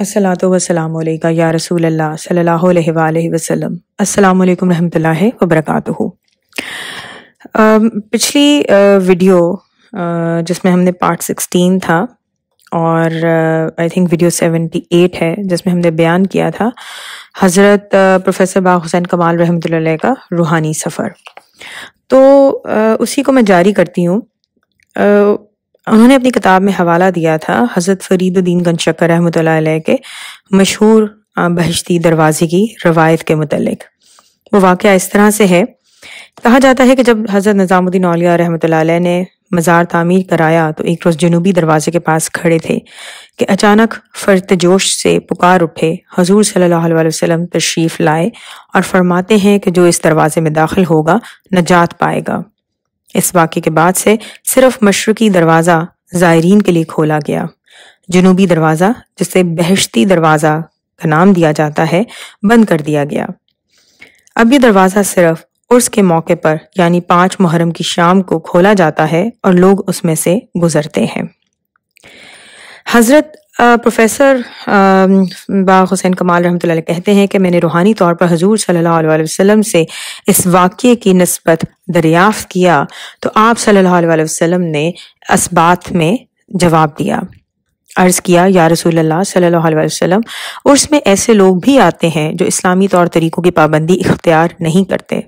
असलात वसलाम या रसूल अल्लाह सल्लल्लाहु अलैहि वसल्लम अस्सलाम वालेकुम व पिछली वीडियो uh, uh, जिसमें हमने पार्ट सिक्सटीन था और I think video seventy eight है जिसमें हमने बयान किया था हज़रत प्रोफेसर बा हुसैन कमाल रहमतुल्लाह का रूहानी सफ़र तो uh, उसी को मैं जारी करती हूँ उन्होंने अपनी किताब में हवाला दिया था हज़रत फरीदुद्दीन गनशक्कर रहमत के मशहूर बहशती दरवाजे की रवायत के मतलब वो वाक़ इस तरह से है कहा जाता है कि जब हज़रत निज़ामुद्दीन अलिया रहमत ने मज़ार तामीर कराया तो एक रोज़ जनूबी दरवाजे के पास खड़े थे कि अचानक फर्त जोश से पुकार उठे हजूर सल्लल्लाहु अलैहि वसल्लम तशरीफ़ लाए और फरमाते हैं कि जो इस दरवाज़े में दाखिल होगा नजात पाएगा इस वाक्य के बाद से सिर्फ मशरकी दरवाज़ा ज़ायरीन के लिए खोला गया जनूबी दरवाज़ा जिसे बहशती दरवाज़ा का नाम दिया जाता है बंद कर दिया गया अब यह दरवाज़ा सिर्फ उर्स के मौके पर यानी पांच मुहर्रम की शाम को खोला जाता है और लोग उसमें से गुजरते हैं हज़रत प्रोफेसर बा हुसैन कमाल रहमत कहते हैं कि मैंने रूहानी तौर पर हजूर सल्लल्लाहु अलैहि वसल्लम से इस वाक़े की नस्बत दरियाफ़ किया तो आप सल्लल्लाहु अलैहि वसल्लम ने इस बात में जवाब दिया अर्ज़ किया या रसूल अल्लाह सल्लल्लाहु अलैहि वसल्लम उर्स में ऐसे लोग भी आते हैं जो इस्लामी तौर तरीक़ों की पाबंदी इख्तियार नहीं करते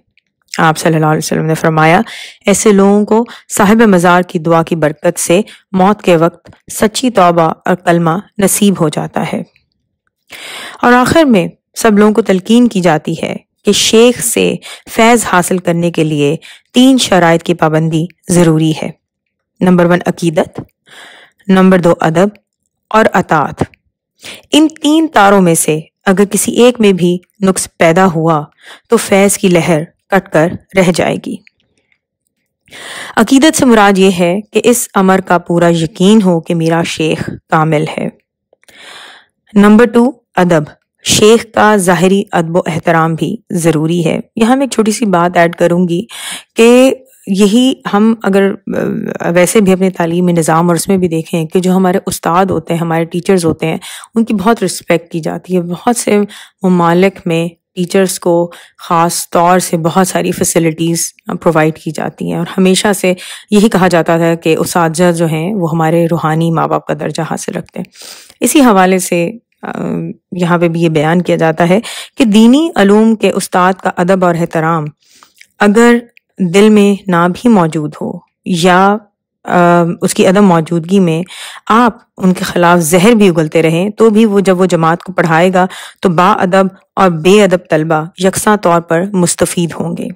आप सल्लल्लाहु अलैहि वसल्लम ने फरमाया ऐसे लोगों को साहिब मज़ार की दुआ की बरकत से मौत के वक्त सच्ची तौबा और कलमा नसीब हो जाता है और आखिर में सब लोगों को तलकीन की जाती है कि शेख से फैज़ हासिल करने के लिए तीन शराइ की पाबंदी ज़रूरी है नंबर वन अकीदत नंबर दो अदब और अतात इन तीन तारों में से अगर किसी एक में भी नुक्स पैदा हुआ तो फैज़ की लहर कटकर रह जाएगी अकीदत से मुराद ये है कि इस अमर का पूरा यकीन हो कि मेरा शेख कामिल है नंबर टू अदब शेख का ज़ाहरी अदब एहतराम भी ज़रूरी है यहाँ मैं एक छोटी सी बात ऐड करूँगी कि यही हम अगर वैसे भी अपने तालीमी निज़ाम और उसमें भी देखें कि जो हमारे उस्ताद होते हैं हमारे टीचर्स होते हैं उनकी बहुत रिस्पेक्ट की जाती है बहुत से ममालिक में टीचर्स को ख़ास तौर से बहुत सारी फैसिलिटीज़ प्रोवाइड की जाती हैं और हमेशा से यही कहा जाता था कि उस जो हैं वो हमारे रूहानी माँ बाप का दर्जा हासिल रखते हैं इसी हवाले से यहाँ पे भी ये बयान किया जाता है कि दीनी अलूम के उस्ताद का अदब और एहतराम अगर दिल में ना भी मौजूद हो या आ, उसकी अदम मौजूदगी में आप उनके खिलाफ जहर भी उगलते रहें तो भी वो जब वो जमात को पढ़ाएगा तो बाअदब और बेअदब तलबा यकसा तौर पर मुस्तफ़ होंगे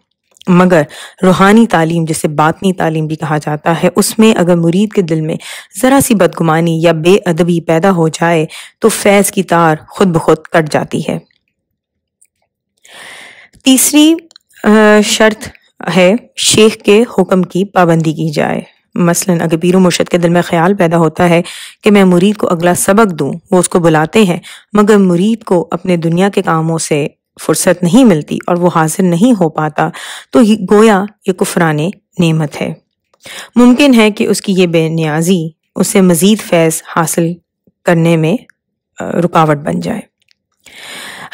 मगर रूहानी तालीम जिसे बातनी तालीम भी कहा जाता है उसमें अगर मुरीद के दिल में ज़रा सी बदगुमानी या बेअदबी पैदा हो जाए तो फैज़ की तार खुद ब खुद कट जाती है तीसरी शर्त है शेख के हुक्म की पाबंदी की जाए मसलन अगर पीर मुर्शद के दिल में ख्याल पैदा होता है कि मैं मुरीद को अगला सबक दूँ वो उसको बुलाते हैं मगर मुरीद को अपने दुनिया के कामों से फुर्सत नहीं मिलती और वो हाजिर नहीं हो पाता तो ये गोया ये कुफरान नेमत है मुमकिन है कि उसकी ये बेनियाजी उसे मज़ीद फैज़ हासिल करने में रुकावट बन जाए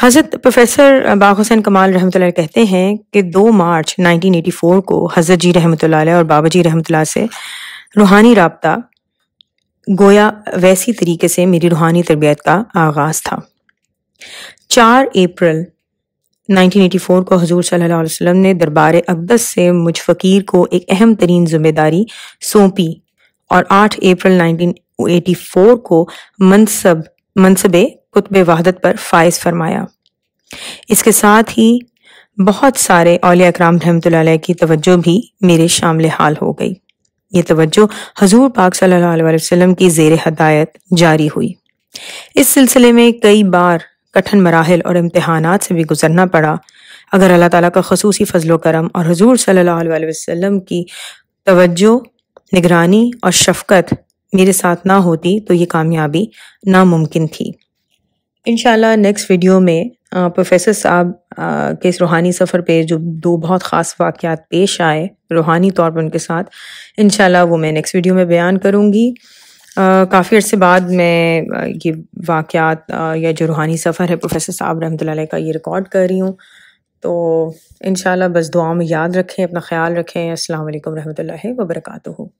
हज़रत प्रोफेसर बाग हुसैन कमाल रहमत कहते हैं कि 2 मार्च 1984 को हज़रत जी रहमत और बाबा जी रहमत से रूहानी रबता गोया वैसी तरीके से मेरी रूहानी तरबियत का आगाज़ था चार अप्रैल 1984 को हजूर सल्लल्लाहु अलैहि वसल्लम ने दरबार अकदस से मुझ फ़कीर को एक अहम तरीन जिम्मेदारी सौंपी और 8 अप्रैल 1984 को मनसब मनसब कुतब वहादत पर फायज फरमाया इसके साथ ही बहुत सारे औलिया अकराम रहमत की तवज्जो भी मेरे शामिल हाल हो गई ये तवज्जो हजूर पाक सल्लल्लाहु अलैहि वसल्लम की जेर हदायत जारी हुई इस सिलसिले में कई बार कठिन मराहल और इम्तहान से भी गुजरना पड़ा अगर अल्लाह ताला का खसूसी फजलो करम और हजूर सल्लल्लाहु अलैहि वसल्लम की तवज्जो निगरानी और शफकत मेरे साथ ना होती तो ये कामयाबी नामुमकिन थी इन नेक्स्ट वीडियो में प्रोफेसर साहब के इस रूहानी सफ़र पे जो दो बहुत ख़ास वाक़ात पेश आए रूहानी तौर पर उनके साथ इन वो मैं नेक्स्ट वीडियो में बयान करूँगी काफ़ी अर्से बाद मैं ये वाक़ात या जो रूहानी सफ़र है प्रोफेसर साहब रहमत का ये रिकॉर्ड कर रही हूँ तो इन बस दुआ में याद रखें अपना ख्याल रखें असल वरहमल वर्का